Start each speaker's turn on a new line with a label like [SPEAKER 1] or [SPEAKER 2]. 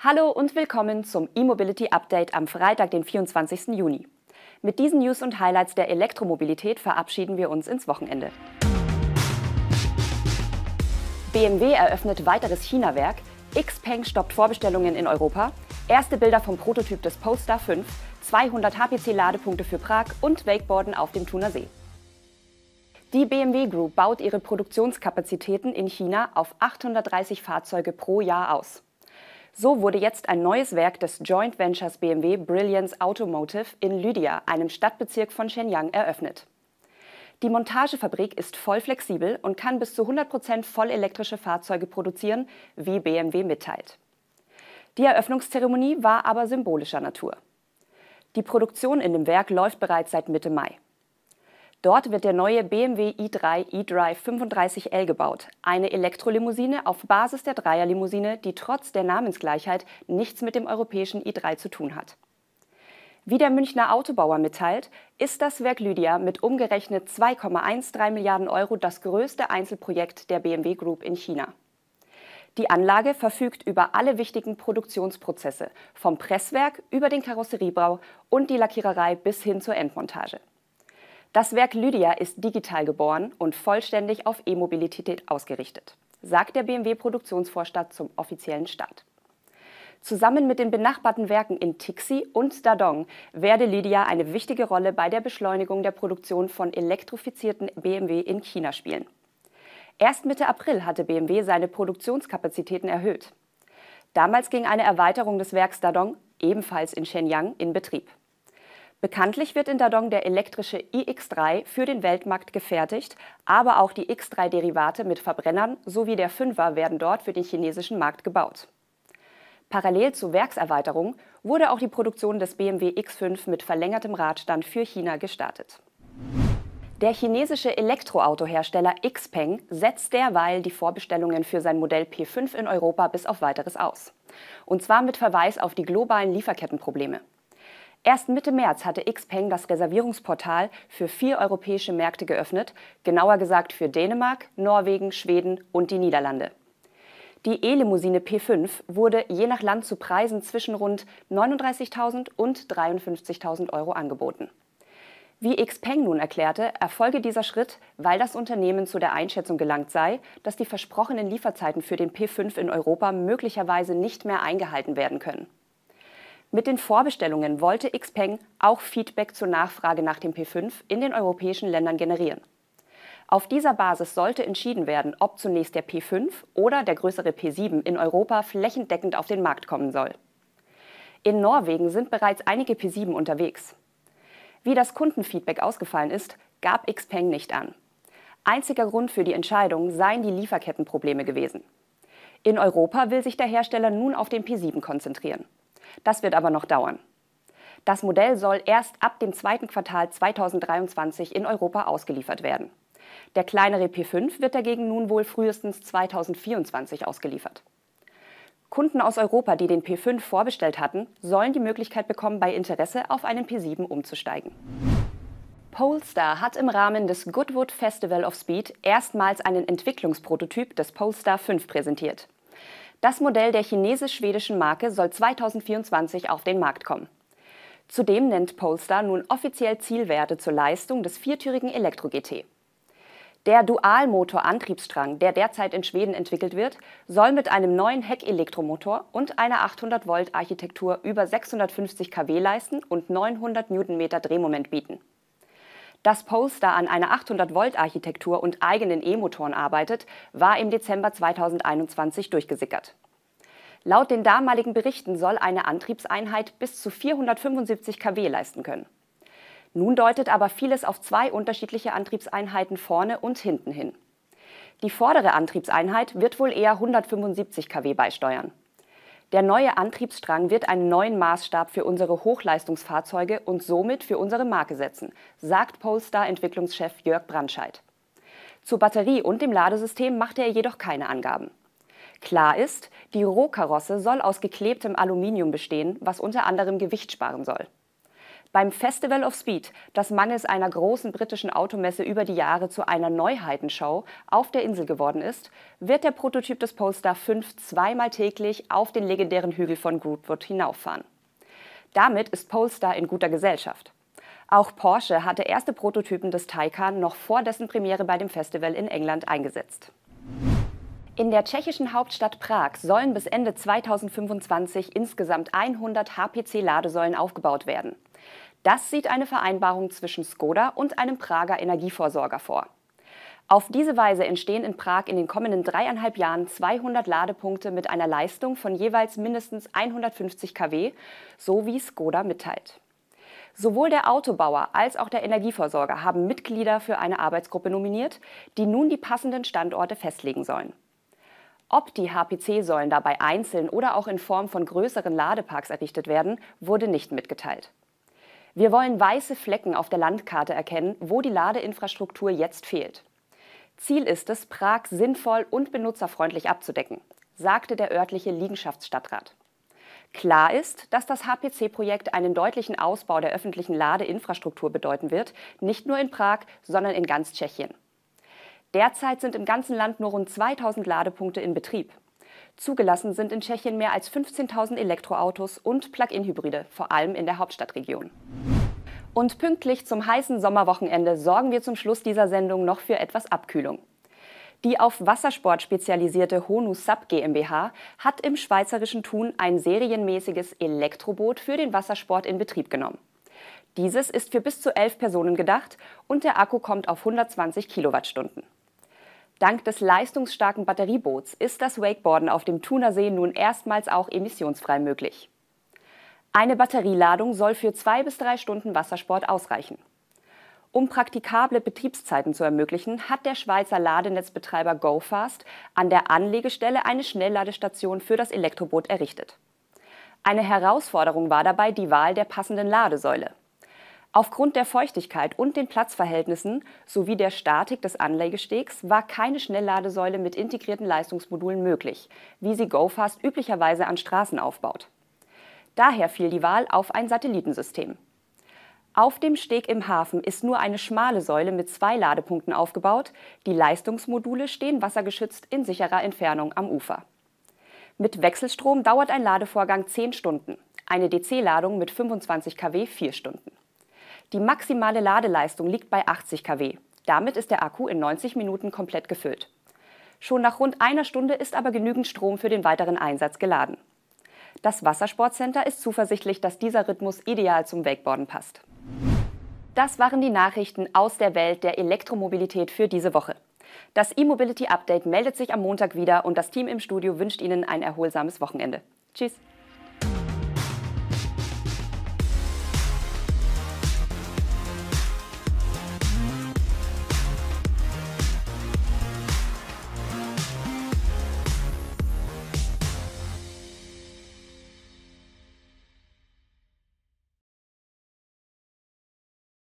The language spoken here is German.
[SPEAKER 1] Hallo und willkommen zum E-Mobility Update am Freitag, den 24. Juni. Mit diesen News und Highlights der Elektromobilität verabschieden wir uns ins Wochenende. BMW eröffnet weiteres China-Werk, Xpeng stoppt Vorbestellungen in Europa, erste Bilder vom Prototyp des Polestar 5, 200 HPC-Ladepunkte für Prag und Wakeboarden auf dem Thuner See. Die BMW Group baut ihre Produktionskapazitäten in China auf 830 Fahrzeuge pro Jahr aus. So wurde jetzt ein neues Werk des Joint Ventures BMW Brilliance Automotive in Lydia, einem Stadtbezirk von Shenyang, eröffnet. Die Montagefabrik ist voll flexibel und kann bis zu 100% voll elektrische Fahrzeuge produzieren, wie BMW mitteilt. Die Eröffnungszeremonie war aber symbolischer Natur. Die Produktion in dem Werk läuft bereits seit Mitte Mai. Dort wird der neue BMW i3 eDrive 35L gebaut, eine Elektrolimousine auf Basis der Dreierlimousine, die trotz der Namensgleichheit nichts mit dem europäischen i3 zu tun hat. Wie der Münchner Autobauer mitteilt, ist das Werk Lydia mit umgerechnet 2,13 Milliarden Euro das größte Einzelprojekt der BMW Group in China. Die Anlage verfügt über alle wichtigen Produktionsprozesse, vom Presswerk über den Karosseriebau und die Lackiererei bis hin zur Endmontage. Das Werk Lydia ist digital geboren und vollständig auf E-Mobilität ausgerichtet, sagt der BMW-Produktionsvorstand zum offiziellen Start. Zusammen mit den benachbarten Werken in Tixi und Dadong werde Lydia eine wichtige Rolle bei der Beschleunigung der Produktion von elektrifizierten BMW in China spielen. Erst Mitte April hatte BMW seine Produktionskapazitäten erhöht. Damals ging eine Erweiterung des Werks Dadong ebenfalls in Shenyang in Betrieb. Bekanntlich wird in Dadong der elektrische e iX3 für den Weltmarkt gefertigt, aber auch die X3-Derivate mit Verbrennern sowie der 5er werden dort für den chinesischen Markt gebaut. Parallel zur Werkserweiterung wurde auch die Produktion des BMW X5 mit verlängertem Radstand für China gestartet. Der chinesische Elektroautohersteller Xpeng setzt derweil die Vorbestellungen für sein Modell P5 in Europa bis auf weiteres aus. Und zwar mit Verweis auf die globalen Lieferkettenprobleme. Erst Mitte März hatte Xpeng das Reservierungsportal für vier europäische Märkte geöffnet, genauer gesagt für Dänemark, Norwegen, Schweden und die Niederlande. Die E-Limousine P5 wurde je nach Land zu Preisen zwischen rund 39.000 und 53.000 Euro angeboten. Wie Xpeng nun erklärte, erfolge dieser Schritt, weil das Unternehmen zu der Einschätzung gelangt sei, dass die versprochenen Lieferzeiten für den P5 in Europa möglicherweise nicht mehr eingehalten werden können. Mit den Vorbestellungen wollte Xpeng auch Feedback zur Nachfrage nach dem P5 in den europäischen Ländern generieren. Auf dieser Basis sollte entschieden werden, ob zunächst der P5 oder der größere P7 in Europa flächendeckend auf den Markt kommen soll. In Norwegen sind bereits einige P7 unterwegs. Wie das Kundenfeedback ausgefallen ist, gab Xpeng nicht an. Einziger Grund für die Entscheidung seien die Lieferkettenprobleme gewesen. In Europa will sich der Hersteller nun auf den P7 konzentrieren. Das wird aber noch dauern. Das Modell soll erst ab dem zweiten Quartal 2023 in Europa ausgeliefert werden. Der kleinere P5 wird dagegen nun wohl frühestens 2024 ausgeliefert. Kunden aus Europa, die den P5 vorbestellt hatten, sollen die Möglichkeit bekommen, bei Interesse auf einen P7 umzusteigen. Polestar hat im Rahmen des Goodwood Festival of Speed erstmals einen Entwicklungsprototyp des Polestar 5 präsentiert. Das Modell der chinesisch-schwedischen Marke soll 2024 auf den Markt kommen. Zudem nennt Polestar nun offiziell Zielwerte zur Leistung des viertürigen Elektro-GT. Der Dualmotor-Antriebsstrang, der derzeit in Schweden entwickelt wird, soll mit einem neuen Heck-Elektromotor und einer 800-Volt-Architektur über 650 kW leisten und 900 Newtonmeter Drehmoment bieten. Dass Polestar an einer 800-Volt-Architektur und eigenen E-Motoren arbeitet, war im Dezember 2021 durchgesickert. Laut den damaligen Berichten soll eine Antriebseinheit bis zu 475 kW leisten können. Nun deutet aber vieles auf zwei unterschiedliche Antriebseinheiten vorne und hinten hin. Die vordere Antriebseinheit wird wohl eher 175 kW beisteuern. Der neue Antriebsstrang wird einen neuen Maßstab für unsere Hochleistungsfahrzeuge und somit für unsere Marke setzen, sagt Polestar-Entwicklungschef Jörg Brandscheid. Zur Batterie und dem Ladesystem machte er jedoch keine Angaben. Klar ist, die Rohkarosse soll aus geklebtem Aluminium bestehen, was unter anderem Gewicht sparen soll. Beim Festival of Speed, das mangels einer großen britischen Automesse über die Jahre zu einer Neuheitenshow auf der Insel geworden ist, wird der Prototyp des Polestar 5 zweimal täglich auf den legendären Hügel von Grootwood hinauffahren. Damit ist Polestar in guter Gesellschaft. Auch Porsche hatte erste Prototypen des Taycan noch vor dessen Premiere bei dem Festival in England eingesetzt. In der tschechischen Hauptstadt Prag sollen bis Ende 2025 insgesamt 100 HPC-Ladesäulen aufgebaut werden. Das sieht eine Vereinbarung zwischen Skoda und einem Prager Energieversorger vor. Auf diese Weise entstehen in Prag in den kommenden dreieinhalb Jahren 200 Ladepunkte mit einer Leistung von jeweils mindestens 150 kW, so wie Skoda mitteilt. Sowohl der Autobauer als auch der Energieversorger haben Mitglieder für eine Arbeitsgruppe nominiert, die nun die passenden Standorte festlegen sollen. Ob die HPC-Säulen dabei einzeln oder auch in Form von größeren Ladeparks errichtet werden, wurde nicht mitgeteilt. Wir wollen weiße Flecken auf der Landkarte erkennen, wo die Ladeinfrastruktur jetzt fehlt. Ziel ist es, Prag sinnvoll und benutzerfreundlich abzudecken, sagte der örtliche Liegenschaftsstadtrat. Klar ist, dass das HPC-Projekt einen deutlichen Ausbau der öffentlichen Ladeinfrastruktur bedeuten wird, nicht nur in Prag, sondern in ganz Tschechien. Derzeit sind im ganzen Land nur rund 2000 Ladepunkte in Betrieb. Zugelassen sind in Tschechien mehr als 15.000 Elektroautos und Plug-in-Hybride, vor allem in der Hauptstadtregion. Und pünktlich zum heißen Sommerwochenende sorgen wir zum Schluss dieser Sendung noch für etwas Abkühlung. Die auf Wassersport spezialisierte Honus Sub GmbH hat im schweizerischen Thun ein serienmäßiges Elektroboot für den Wassersport in Betrieb genommen. Dieses ist für bis zu elf Personen gedacht und der Akku kommt auf 120 Kilowattstunden. Dank des leistungsstarken Batterieboots ist das Wakeboarden auf dem Thunersee nun erstmals auch emissionsfrei möglich. Eine Batterieladung soll für zwei bis drei Stunden Wassersport ausreichen. Um praktikable Betriebszeiten zu ermöglichen, hat der Schweizer Ladenetzbetreiber GoFast an der Anlegestelle eine Schnellladestation für das Elektroboot errichtet. Eine Herausforderung war dabei die Wahl der passenden Ladesäule. Aufgrund der Feuchtigkeit und den Platzverhältnissen sowie der Statik des Anlegestegs war keine Schnellladesäule mit integrierten Leistungsmodulen möglich, wie sie GoFast üblicherweise an Straßen aufbaut. Daher fiel die Wahl auf ein Satellitensystem. Auf dem Steg im Hafen ist nur eine schmale Säule mit zwei Ladepunkten aufgebaut. Die Leistungsmodule stehen wassergeschützt in sicherer Entfernung am Ufer. Mit Wechselstrom dauert ein Ladevorgang 10 Stunden, eine DC-Ladung mit 25 kW 4 Stunden. Die maximale Ladeleistung liegt bei 80 kW. Damit ist der Akku in 90 Minuten komplett gefüllt. Schon nach rund einer Stunde ist aber genügend Strom für den weiteren Einsatz geladen. Das Wassersportcenter ist zuversichtlich, dass dieser Rhythmus ideal zum Wakeboarden passt. Das waren die Nachrichten aus der Welt der Elektromobilität für diese Woche. Das E-Mobility Update meldet sich am Montag wieder und das Team im Studio wünscht Ihnen ein erholsames Wochenende. Tschüss!